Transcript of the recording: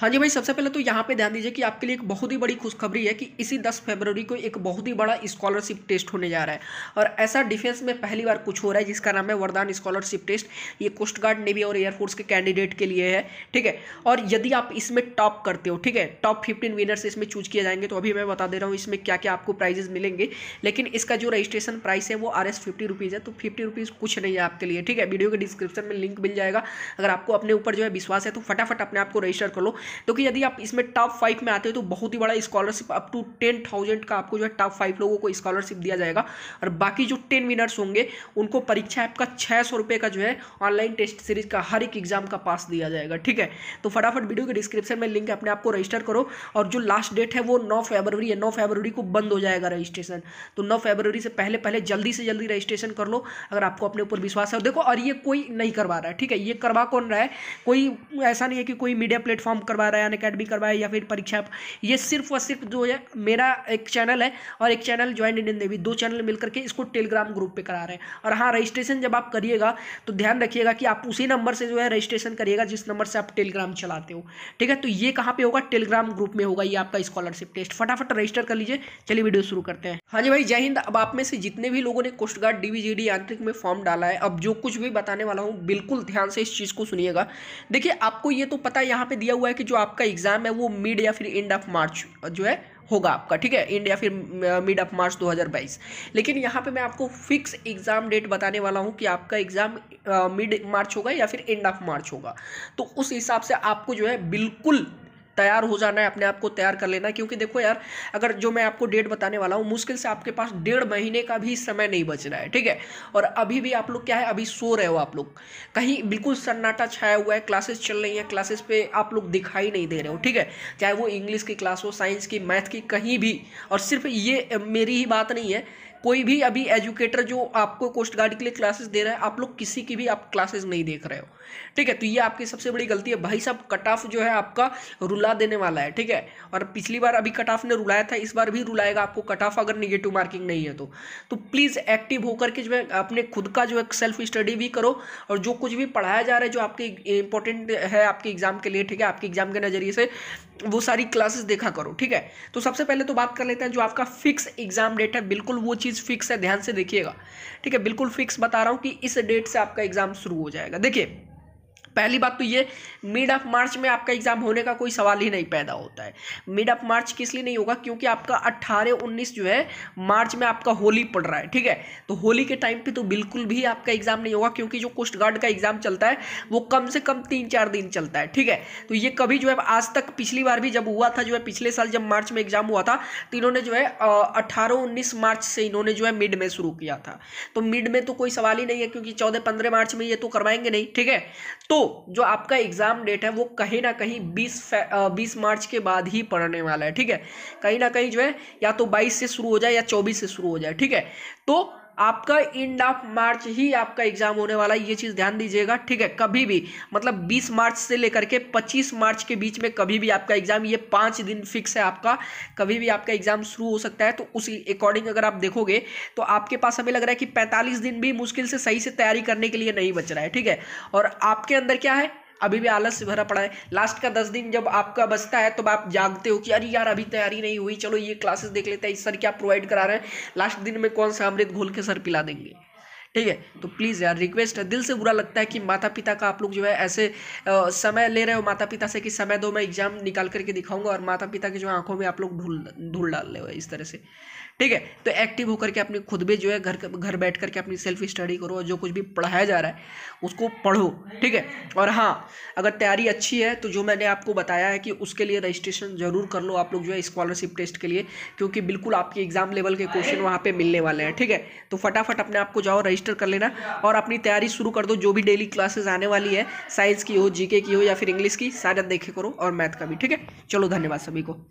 हाँ जी भाई सबसे पहले तो यहाँ पे ध्यान दीजिए कि आपके लिए एक बहुत ही बड़ी खुशखबरी है कि इसी 10 फरवरी को एक बहुत ही बड़ा स्कॉलरशिप टेस्ट होने जा रहा है और ऐसा डिफेंस में पहली बार कुछ हो रहा है जिसका नाम है वरदान स्कॉलरशिप टेस्ट ये कोस्ट गार्ड नेवी और एयरफोर्स के कैंडिडेट के लिए है ठीक है और यदि आप इसमें टॉप करते हो ठीक है टॉप फिफ्टीन विनर्स इसमें चूज किए जाएंगे तो अभी मैं बता दे रहा हूँ इसमें क्या क्या आपको प्राइजेज मिलेंगे लेकिन इसका जो रजिस्ट्रेशन प्राइस है वो आर एस फिफ्टी रुपीज़ है तो फिफ्टी रुपीज़ कुछ नहीं है आपके लिए ठीक है वीडियो के डिस्क्रिप्शन में लिंक मिल जाएगा अगर आपको अपने ऊपर जो है विश्वास है तो फटाफट अपने आपको रजिस्टर कर लो क्योंकि तो यदि आप इसमें टॉप फाइव में आते हो तो बहुत ही बड़ा scholarship up to ten thousand का आपको जो है टॉप फाइव लोगों को स्कॉलरशिप दिया जाएगा और बाकी जो टेन विनर्स होंगे उनको परीक्षा ऐप का छः सौ रुपये का जो है ऑनलाइन टेस्ट सीरीज का हर एक एग्जाम का पास दिया जाएगा ठीक है तो फटाफट वीडियो के डिस्क्रिप्शन में लिंक अपने आपको रजिस्टर करो और जो लास्ट डेट है वो नौ फेबरवरी है नौ फेबरवरी को बंद हो जाएगा रजिस्ट्रेशन तो नौ फेबरवरी से पहले पहले जल्दी से जल्दी रजिस्ट्रेशन कर लो अगर आपको अपने ऊपर विश्वास है देखो और ये कोई नहीं करवा रहा है ठीक है ये करवा कौन रहा है कोई ऐसा नहीं है कि कोई मीडिया प्लेटफॉर्म कर करवा रहा है अन अकेडमी करवाया या फिर परीक्षा ये सिर्फ और सिर्फ जो है मेरा एक चैनल है और एक चैनल ज्वाइंट इंडियन नेवी दो चैनल मिलकर के इसको टेलीग्राम ग्रुप पे करा रहे हैं और हाँ रजिस्ट्रेशन जब आप करिएगा तो ध्यान रखिएगा कि आप उसी नंबर से जो है रजिस्ट्रेशन करिएगा जिस नंबर से आप टेलीग्राम चलाते हो ठीक है तो ये कहाँ पर होगा टेलीग्राम ग्रुप में होगा ये आपका स्कॉलरशिप टेस्ट फटाफट रजिस्टर कर लीजिए चलिए वीडियो शुरू करते हैं हाँ जी भाई जय हिंद अब आप में से जितने भी लोगों ने कोस्ट गार्ड डीवीजीडी यांत्रिक में फॉर्म डाला है अब जो कुछ भी बताने वाला हूँ बिल्कुल ध्यान से इस चीज़ को सुनिएगा देखिए आपको ये तो पता यहाँ पे दिया हुआ है कि जो आपका एग्ज़ाम है वो मिड या फिर एंड ऑफ मार्च जो है होगा आपका ठीक है एंड या फिर मिड ऑफ मार्च 2022 लेकिन यहाँ पे मैं आपको फिक्स एग्ज़ाम डेट बताने वाला हूँ कि आपका एग्ज़ाम मिड मार्च होगा या फिर एंड ऑफ मार्च होगा तो उस हिसाब से आपको जो है बिल्कुल तैयार हो जाना है अपने आप को तैयार कर लेना क्योंकि देखो यार अगर जो मैं आपको डेट बताने वाला हूँ मुश्किल से आपके पास डेढ़ महीने का भी समय नहीं बच रहा है ठीक है और अभी भी आप लोग क्या है अभी सो रहे हो आप लोग कहीं बिल्कुल सन्नाटा छाया हुआ है क्लासेस चल रही हैं क्लासेस पे आप लोग दिखाई नहीं दे रहे हो ठीक है चाहे वो इंग्लिश की क्लास हो साइंस की मैथ की कहीं भी और सिर्फ ये मेरी ही बात नहीं है कोई भी अभी एजुकेटर जो आपको कोस्ट गार्ड के लिए क्लासेस दे रहा है आप लोग किसी की भी आप क्लासेस नहीं देख रहे हो ठीक है तो ये आपकी सबसे बड़ी गलती है भाई साहब कट ऑफ जो है आपका रुला देने वाला है ठीक है और पिछली बार अभी कट ऑफ ने रुलाया था इस बार भी रुलाएगा आपको कट ऑफ अगर निगेटिव मार्किंग नहीं है तो तो प्लीज़ एक्टिव होकर के जो है अपने खुद का जो है सेल्फ स्टडी भी करो और जो कुछ भी पढ़ाया जा रहा है जो आपके इंपॉर्टेंट है आपके एग्जाम के लिए ठीक है आपके एग्जाम के नज़रिए से वो सारी क्लासेस देखा करो ठीक है तो सबसे पहले तो बात कर लेते हैं जो आपका फिक्स एग्जाम डेट है बिल्कुल वो चीज़ चीज़ फिक्स है ध्यान से देखिएगा ठीक है बिल्कुल फिक्स बता रहा हूँ कि इस डेट से आपका एग्जाम शुरू हो जाएगा देखिए पहली बात तो ये मिड ऑफ मार्च में आपका एग्ज़ाम होने का कोई सवाल ही नहीं पैदा होता है मिड ऑफ मार्च किस लिए नहीं होगा क्योंकि आपका अट्ठारह उन्नीस जो है मार्च में आपका होली पड़ रहा है ठीक है तो होली के टाइम पर तो बिल्कुल भी आपका एग्ज़ाम नहीं होगा क्योंकि जो कोस्ट गार्ड का एग्ज़ाम चलता है वो कम से कम तीन चार दिन चलता है ठीक है तो ये कभी जो है आज तक पिछली बार भी जब हुआ था जो है पिछले साल जब मार्च में एग्ज़ाम हुआ था तो इन्होंने जो है अट्ठारह उन्नीस मार्च से इन्होंने जो है मिड में शुरू किया था तो मिड में तो कोई सवाल ही नहीं है क्योंकि चौदह पंद्रह मार्च में ये तो करवाएंगे नहीं ठीक है तो जो आपका एग्ज़ाम डेट है वो कहीं ना कहीं बीस बीस मार्च के बाद ही पढ़ने वाला है ठीक है कहीं ना कहीं जो है या तो बाईस से शुरू हो जाए या चौबीस से शुरू हो जाए ठीक है तो आपका एंड ऑफ मार्च ही आपका एग्जाम होने वाला है ये चीज़ ध्यान दीजिएगा ठीक है कभी भी मतलब 20 मार्च से लेकर के 25 मार्च के बीच में कभी भी आपका एग्जाम ये पाँच दिन फिक्स है आपका कभी भी आपका एग्जाम शुरू हो सकता है तो उसी अकॉर्डिंग अगर आप देखोगे तो आपके पास हमें लग रहा है कि पैंतालीस दिन भी मुश्किल से सही से तैयारी करने के लिए नहीं बच रहा है ठीक है और आपके अंदर क्या है अभी भी आलस से भरा पड़ा है लास्ट का दस दिन जब आपका बचता है तब आप जागते हो कि अरे यार अभी तैयारी नहीं हुई चलो ये क्लासेस देख लेते हैं सर क्या प्रोवाइड करा रहे हैं लास्ट दिन में कौन सा अमृत घोल के सर पिला देंगे ठीक है तो प्लीज़ यार रिक्वेस्ट है दिल से बुरा लगता है कि माता पिता का आप लोग जो है ऐसे आ, समय ले रहे हो माता पिता से कि समय दो मैं एग्जाम निकाल करके दिखाऊंगा और माता पिता की जो आंखों में आप लोग धूल धूल डाल रहे हो इस तरह से ठीक है तो एक्टिव होकर के अपने खुद भी जो है घर घर बैठ करके अपनी सेल्फ स्टडी करो और जो कुछ भी पढ़ाया जा रहा है उसको पढ़ो ठीक है और हाँ अगर तैयारी अच्छी है तो जो मैंने आपको बताया है कि उसके लिए रजिस्ट्रेशन जरूर कर लो आप लोग जो है स्कॉलरशिप टेस्ट के लिए क्योंकि बिल्कुल आपके एग्जाम लेवल के क्वेश्चन वहाँ पर मिलने वाले हैं ठीक है तो फटाफट अपने आप को जाओ रजिस्टर कर लेना और अपनी तैयारी शुरू कर दो जो भी डेली क्लासेज आने वाली है साइंस की हो जीके की हो या फिर इंग्लिश की सारे देखे करो और मैथ का भी ठीक है चलो धन्यवाद सभी को